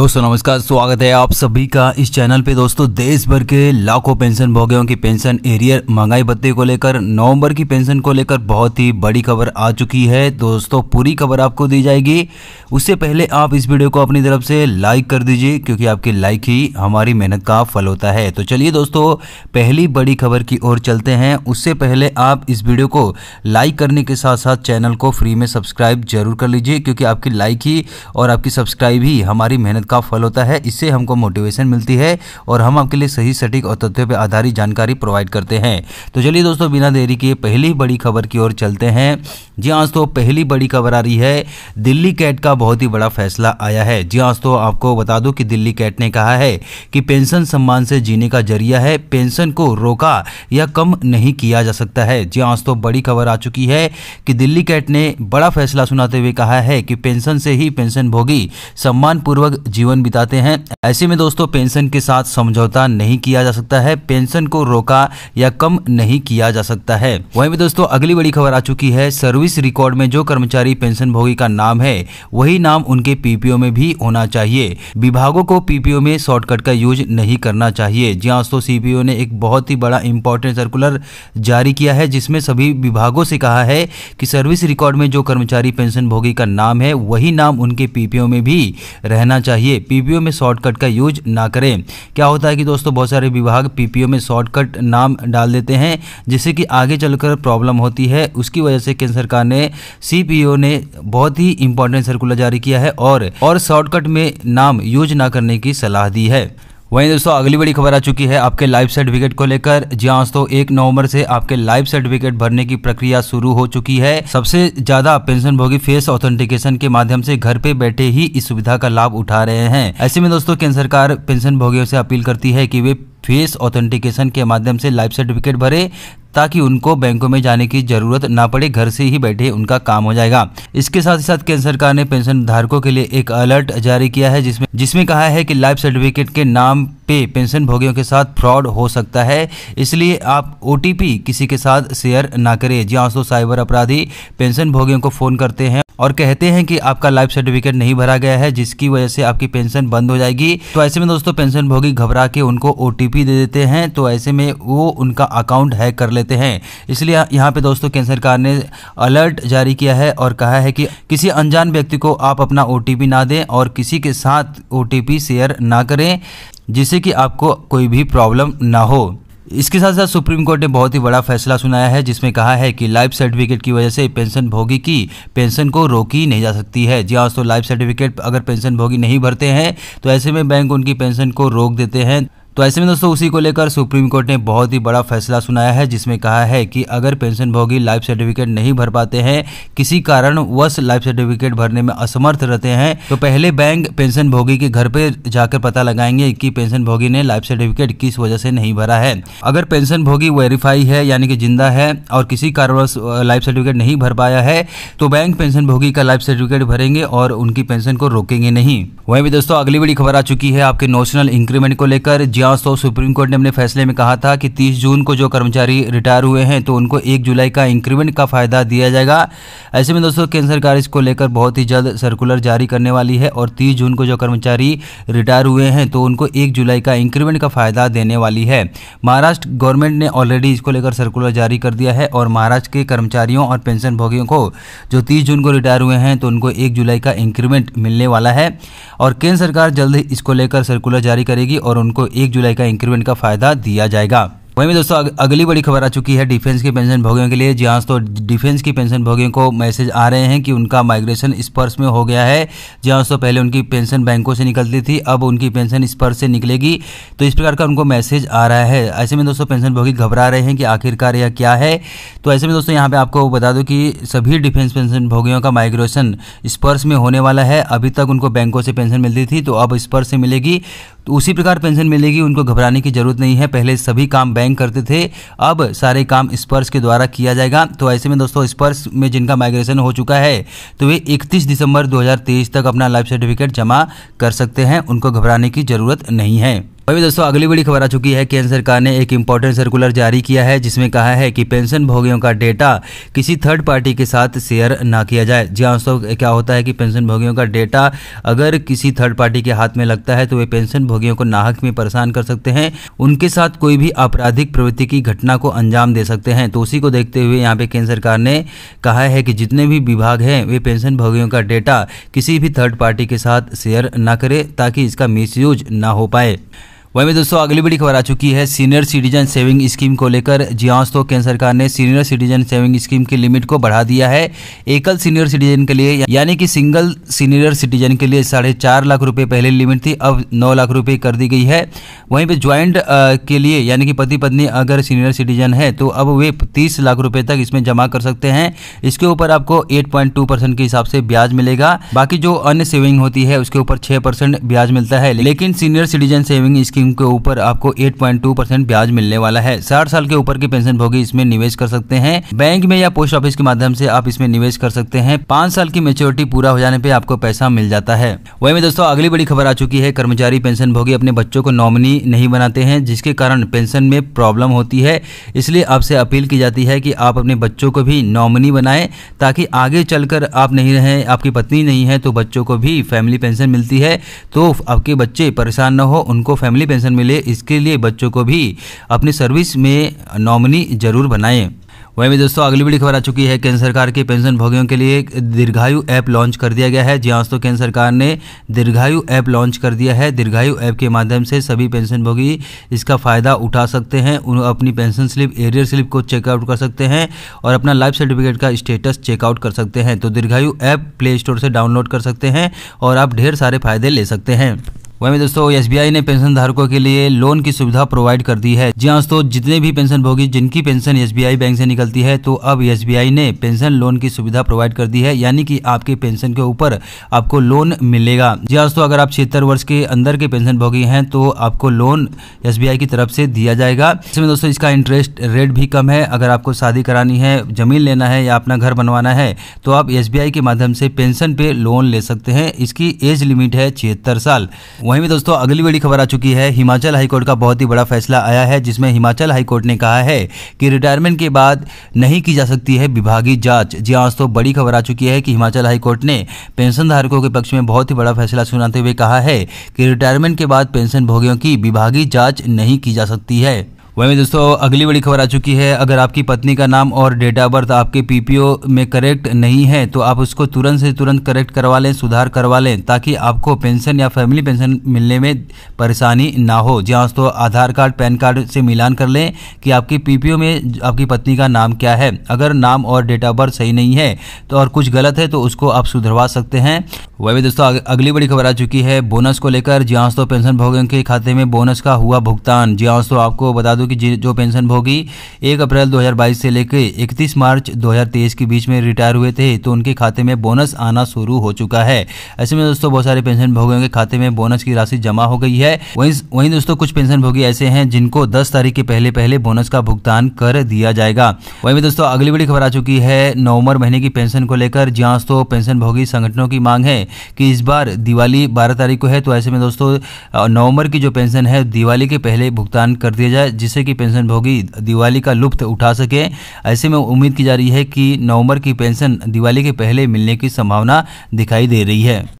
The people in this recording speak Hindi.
दोस्तों नमस्कार स्वागत है आप सभी का इस चैनल पे दोस्तों देश भर के लाखों पेंशन भोगियों की पेंशन एरियर महंगाई भत्ते को लेकर नवंबर की पेंशन को लेकर बहुत ही बड़ी खबर आ चुकी है दोस्तों पूरी खबर आपको दी जाएगी उससे पहले आप इस वीडियो को अपनी तरफ से लाइक कर दीजिए क्योंकि आपकी लाइक ही हमारी मेहनत का फल होता है तो चलिए दोस्तों पहली बड़ी खबर की ओर चलते हैं उससे पहले आप इस वीडियो को लाइक करने के साथ साथ चैनल को फ्री में सब्सक्राइब जरूर कर लीजिए क्योंकि आपकी लाइक ही और आपकी सब्सक्राइब ही हमारी मेहनत का फल होता है इससे हमको मोटिवेशन मिलती है और हम आपके लिए सही सटीक और तथ्यों पर आधारित जानकारी प्रोवाइड करते हैं तो चलिए दोस्तों बिना देरी के पहली बड़ी खबर की ओर चलते हैं जी आज हाँ तो पहली बड़ी खबर आ रही है दिल्ली कैट का बहुत ही बड़ा फैसला आया है जी आज हाँ तो आपको बता दूं कि दिल्ली कैट ने कहा है कि पेंशन सम्मान से जीने का जरिया है पेंशन को रोका या कम नहीं किया जा सकता है जी आज हाँ तो बड़ी खबर आ चुकी है कि दिल्ली कैट ने बड़ा फैसला सुनाते हुए कहा है कि पेंशन से ही पेंशन भोगी सम्मानपूर्वक जीवन बिताते हैं ऐसे में दोस्तों पेंशन के साथ समझौता नहीं किया जा सकता है पेंशन को रोका या कम नहीं किया जा सकता है वहीं भी दोस्तों अगली बड़ी खबर आ चुकी है सर्विस रिकॉर्ड में जो कर्मचारी पेंशन भोगी का नाम है वही नाम उनके पीपीओ में भी होना चाहिए विभागों को पीपीओ में शॉर्टकट का यूज नहीं करना चाहिए जी हाँ दोस्तों सीपीओ ने एक बहुत ही बड़ा इंपॉर्टेंट सर्कुलर जारी किया है जिसमें सभी विभागों से कहा है कि सर्विस रिकॉर्ड में जो कर्मचारी पेंशन भोगी का नाम है वही नाम उनके पीपीओ में भी रहना चाहिए चाहिए पीपीओ में शॉर्टकट का यूज ना करें क्या होता है कि दोस्तों बहुत सारे विभाग पीपीओ में शॉर्टकट नाम डाल देते हैं जिससे कि आगे चलकर प्रॉब्लम होती है उसकी वजह से केंद्र सरकार ने सीपीओ ने बहुत ही इंपॉर्टेंट सर्कुलर जारी किया है और, और शॉर्टकट में नाम यूज ना करने की सलाह दी है वहीं दोस्तों अगली बड़ी खबर आ चुकी है आपके लाइफ सर्टिफिकेट को लेकर जी हाँ दोस्तों एक नवंबर से आपके लाइफ सर्टिफिकेट भरने की प्रक्रिया शुरू हो चुकी है सबसे ज्यादा पेंशन भोगी फेस ऑथेंटिकेशन के माध्यम से घर पे बैठे ही इस सुविधा का लाभ उठा रहे हैं ऐसे में दोस्तों केंद्र सरकार पेंशन भोगियों से अपील करती है की वे फेस ऑथेंटिकेशन के माध्यम से लाइफ सर्टिफिकेट भरे ताकि उनको बैंकों में जाने की जरूरत ना पड़े घर से ही बैठे उनका काम हो जाएगा इसके साथ ही साथ केंद्र सरकार ने पेंशन धारकों के लिए एक अलर्ट जारी किया है जिसमें जिसमें कहा है कि लाइफ सर्टिफिकेट के नाम पे पेंशन भोगियों के साथ फ्रॉड हो सकता है इसलिए आप ओ किसी के साथ शेयर ना करें जी हाँ साइबर अपराधी पेंशन भोगियों को फ़ोन करते हैं और कहते हैं कि आपका लाइफ सर्टिफिकेट नहीं भरा गया है जिसकी वजह से आपकी पेंशन बंद हो जाएगी तो ऐसे में दोस्तों पेंशन भोगी घबरा के उनको ओ दे देते हैं तो ऐसे में वो उनका अकाउंट हैक कर लेते हैं इसलिए यहाँ पे दोस्तों केंद्र सरकार ने अलर्ट जारी किया है और कहा है कि किसी अनजान व्यक्ति को आप अपना ओ ना दें और किसी के साथ ओ शेयर ना करें जिससे कि आपको कोई भी प्रॉब्लम ना हो इसके साथ साथ सुप्रीम कोर्ट ने बहुत ही बड़ा फैसला सुनाया है जिसमें कहा है कि लाइफ सर्टिफिकेट की वजह से पेंशन भोगी की पेंशन को रोकी नहीं जा सकती है जी हाँ तो लाइफ सर्टिफिकेट अगर पेंशन भोगी नहीं भरते हैं तो ऐसे में बैंक उनकी पेंशन को रोक देते हैं तो ऐसे में दोस्तों उसी को लेकर सुप्रीम कोर्ट ने बहुत ही बड़ा फैसला सुनाया है जिसमें कहा है कि अगर पेंशनभोगी लाइफ सर्टिफिकेट नहीं भर पाते हैं किसी वश लाइफ सर्टिफिकेट भरने में असमर्थ रहते हैं तो पहले बैंक पेंशनभोगी के घर पे जाकर पता लगाएंगे कि पेंशनभोगी ने लाइफ सर्टिफिकेट किस वजह से नहीं भरा है अगर पेंशनभोगी वेरीफाई है यानी कि जिंदा है और किसी कारणवश लाइफ सर्टिफिकेट नहीं भर पाया है तो बैंक पेंशनभोगी का लाइफ सर्टिफिकेट भरेंगे और उनकी पेंशन को रोकेंगे नहीं वहीं भी दोस्तों अगली बड़ी खबर आ चुकी है आपके नोशनल इंक्रीमेंट को लेकर जियासोव तो सुप्रीम कोर्ट ने अपने फैसले में कहा था कि 30 जून को जो कर्मचारी रिटायर हुए हैं तो उनको 1 जुलाई का इंक्रीमेंट का फायदा दिया जाएगा ऐसे में दोस्तों केंद्र सरकार इसको लेकर बहुत ही जल्द सर्कुलर जारी करने वाली है और 30 जून को जो कर्मचारी रिटायर हुए हैं तो उनको एक जुलाई का इंक्रीमेंट का फायदा देने वाली है महाराष्ट्र गवर्नमेंट ने ऑलरेडी इसको लेकर सर्कुलर जारी कर दिया है और महाराष्ट्र के कर्मचारियों और पेंशन भोगियों को जो तीस जून को रिटायर हुए हैं तो उनको एक जुलाई का इंक्रीमेंट मिलने वाला है और केंद्र सरकार जल्द इसको लेकर सर्कुलर जारी करेगी और उनको एक एक जुलाई का इंक्रीमेंट का फायदा दिया जाएगा वहीं दोस्तों अगली बड़ी खबर आ चुकी है डिफेंस के पेंशन भोगियों के लिए जी हाँ दोस्तों डिफेंस की पेंशन भोगियों को मैसेज आ रहे हैं कि उनका माइग्रेशन स्पर्श में हो गया है जी हाँ दोस्तों पहले उनकी पेंशन बैंकों से निकलती थी अब उनकी पेंशन स्पर्श से निकलेगी तो इस प्रकार का उनको मैसेज आ रहा है ऐसे में दोस्तों पेंशन भोगी घबरा रहे हैं कि आखिरकार यह क्या है तो ऐसे में दोस्तों यहाँ पर आपको बता दूँ कि सभी डिफेंस पेंशन भोगियों का माइग्रेशन स्पर्श में होने वाला है अभी तक उनको बैंकों से पेंशन मिलती थी तो अब स्पर्श से मिलेगी तो उसी प्रकार पेंशन मिलेगी उनको घबराने की जरूरत नहीं है पहले सभी काम बैंक करते थे अब सारे काम स्पर्श के द्वारा किया जाएगा तो ऐसे में दोस्तों स्पर्श में जिनका माइग्रेशन हो चुका है तो वे इकतीस दिसंबर 2023 तक अपना लाइफ सर्टिफिकेट जमा कर सकते हैं उनको घबराने की जरूरत नहीं है वही दोस्तों अगली बड़ी खबर आ चुकी है केंद्र सरकार ने एक इम्पोर्टेंट सर्कुलर जारी किया है जिसमें कहा है कि पेंशन भोगियों का डेटा किसी थर्ड पार्टी के साथ शेयर ना किया जाए जी हाँ दोस्तों क्या होता है कि पेंशन भोगियों का डेटा अगर किसी थर्ड पार्टी के हाथ में लगता है तो वे पेंशन भोगियों को नाहक में परेशान कर सकते हैं उनके साथ कोई भी आपराधिक प्रवृत्ति की घटना को अंजाम दे सकते हैं तो उसी को देखते हुए यहाँ पे केंद्र सरकार ने कहा है कि जितने भी विभाग हैं वे पेंशन भोगियों का डेटा किसी भी थर्ड पार्टी के साथ शेयर ना करें ताकि इसका मिस ना हो पाए वहीं में दोस्तों अगली बड़ी खबर आ चुकी है सीनियर सिटीजन सेविंग स्कीम को लेकर जी हाँ दोस्तों केंद्र सरकार ने सीनियर सिटीजन सेविंग स्कीम की लिमिट को बढ़ा दिया है एकल सीनियर सिटीजन के लिए यानी कि सिंगल सीनियर सिटीजन के लिए साढ़े चार लाख रुपए पहले लिमिट थी अब नौ लाख रुपए कर दी गई है वहीं पर ज्वाइंट के लिए यानी कि पति पत्नी अगर सीनियर सिटीजन है तो अब वे तीस लाख रुपये तक इसमें जमा कर सकते हैं इसके ऊपर आपको एट के हिसाब से ब्याज मिलेगा बाकी जो अन्य सेविंग होती है उसके ऊपर छः ब्याज मिलता है लेकिन senior citizen saving scheme scheme के ऊपर आपको 8.2 परसेंट ब्याज मिलने वाला है साठ साल के ऊपर की पेंशन भोगी इसमें निवेश कर सकते हैं बैंक में या पोस्ट ऑफिस के माध्यम से आप इसमें निवेश कर सकते हैं पांच साल की मेच्योरिटी पूरा हो जाने पर आपको पैसा मिल जाता है वही में दोस्तों अगली बड़ी खबर आ चुकी है कर्मचारी पेंशन भोगी अपने बच्चों को नॉमिनी नहीं बनाते हैं जिसके कारण पेंशन में प्रॉब्लम होती है इसलिए आपसे अपील की जाती है कि आप अपने बच्चों को भी नॉमिनी बनाए ताकि आगे चलकर आप नहीं रहें आपकी पत्नी नहीं है तो बच्चों को भी फैमिली पेंशन मिलती है तो आपके बच्चे परेशान न हो उनको फैमिली पेंशन मिले इसके लिए बच्चों को भी अपनी सर्विस में नॉमिनी जरूर बनाएं वहीं भी दोस्तों अगली बड़ी खबर आ चुकी है केंद्र सरकार के पेंशन भोगियों के लिए दीर्घायु ऐप लॉन्च कर दिया गया है जी हाँ केंद्र सरकार ने दीर्घायु ऐप लॉन्च कर दिया है दीर्घायु ऐप के माध्यम से सभी पेंशन भोगी इसका फायदा उठा सकते हैं अपनी पेंशन स्लिप एरियर स्लिप को चेकआउट कर सकते हैं और अपना लाइफ सर्टिफिकेट का स्टेटस चेकआउट कर सकते हैं तो दीर्घायु ऐप प्ले स्टोर से डाउनलोड कर सकते हैं और आप ढेर सारे फायदे ले सकते हैं वहीं दोस्तों एसबीआई ने पेंशन धारकों के लिए लोन की सुविधा प्रोवाइड कर दी है जी हाँ दोस्तों जितने भी पेंशन भोगी जिनकी पेंशन एसबीआई बैंक से निकलती है तो अब एसबीआई ने पेंशन लोन की सुविधा प्रोवाइड कर दी है यानी कि आपके पेंशन के ऊपर आपको लोन मिलेगा जी हाँ दोस्तों अगर आप छिहत्तर वर्ष के अंदर के पेंशन भोगी हैं तो आपको लोन एस की तरफ से दिया जाएगा इसमें दोस्तों इसका इंटरेस्ट रेट भी कम है अगर आपको शादी करानी है जमीन लेना है या अपना घर बनवाना है तो आप एस के माध्यम से पेंशन पे लोन ले सकते हैं इसकी एज लिमिट है छिहत्तर साल वहीं भी दोस्तों अगली बड़ी खबर आ चुकी है हिमाचल हाईकोर्ट का बहुत ही बड़ा फैसला आया है जिसमें हिमाचल हाईकोर्ट ने कहा है कि रिटायरमेंट के बाद नहीं की जा सकती है विभागीय जांच जी हाँ दोस्तों बड़ी खबर आ चुकी है कि हिमाचल हाईकोर्ट ने पेंशन धारकों के पक्ष में बहुत ही बड़ा फैसला सुनाते हुए कहा है कि रिटायरमेंट के बाद पेंशन भोगियों की विभागीय जाँच नहीं की जा सकती है वहीं दोस्तों अगली बड़ी खबर आ चुकी है अगर आपकी पत्नी का नाम और डेट ऑफ बर्थ आपके पीपीओ में करेक्ट नहीं है तो आप उसको तुरंत से तुरंत करेक्ट करवा लें सुधार करवा लें ताकि आपको पेंशन या फैमिली पेंशन मिलने में परेशानी ना हो जी हाँ दोस्तों आधार कार्ड पैन कार्ड से मिलान कर लें कि आपके पी में आपकी पत्नी का नाम क्या है अगर नाम और डेट ऑफ बर्थ सही नहीं है तो और कुछ गलत है तो उसको आप सुधरवा सकते हैं वह भी दोस्तों अगली बड़ी खबर आ चुकी है बोनस को लेकर जी हाँ पेंशन भोगियों के खाते में बोनस का हुआ भुगतान जी हाँ आपको बता दूं कि जो पेंशन भोगी 1 अप्रैल 2022 से लेकर 31 मार्च 2023 के बीच में रिटायर हुए थे तो उनके खाते में बोनस आना शुरू हो चुका है ऐसे में दोस्तों बहुत सारे पेंशन भोगियों के खाते में बोनस की राशि जमा हो गई है वहीं वहीं दोस्तों कुछ पेंशन भोगी ऐसे हैं जिनको दस तारीख के पहले पहले बोनस का भुगतान कर दिया जाएगा वही भी दोस्तों अगली बड़ी खबर आ चुकी है नवम्बर महीने की पेंशन को लेकर जी हाँ पेंशन भोगी संगठनों की मांग है कि इस बार दिवाली बारह तारीख को है तो ऐसे में दोस्तों नवंबर की जो पेंशन है दिवाली के पहले भुगतान कर दिया जाए जिससे कि पेंशन भोगी दिवाली का लुप्त उठा सके ऐसे में उम्मीद की जा रही है कि नवंबर की पेंशन दिवाली के पहले मिलने की संभावना दिखाई दे रही है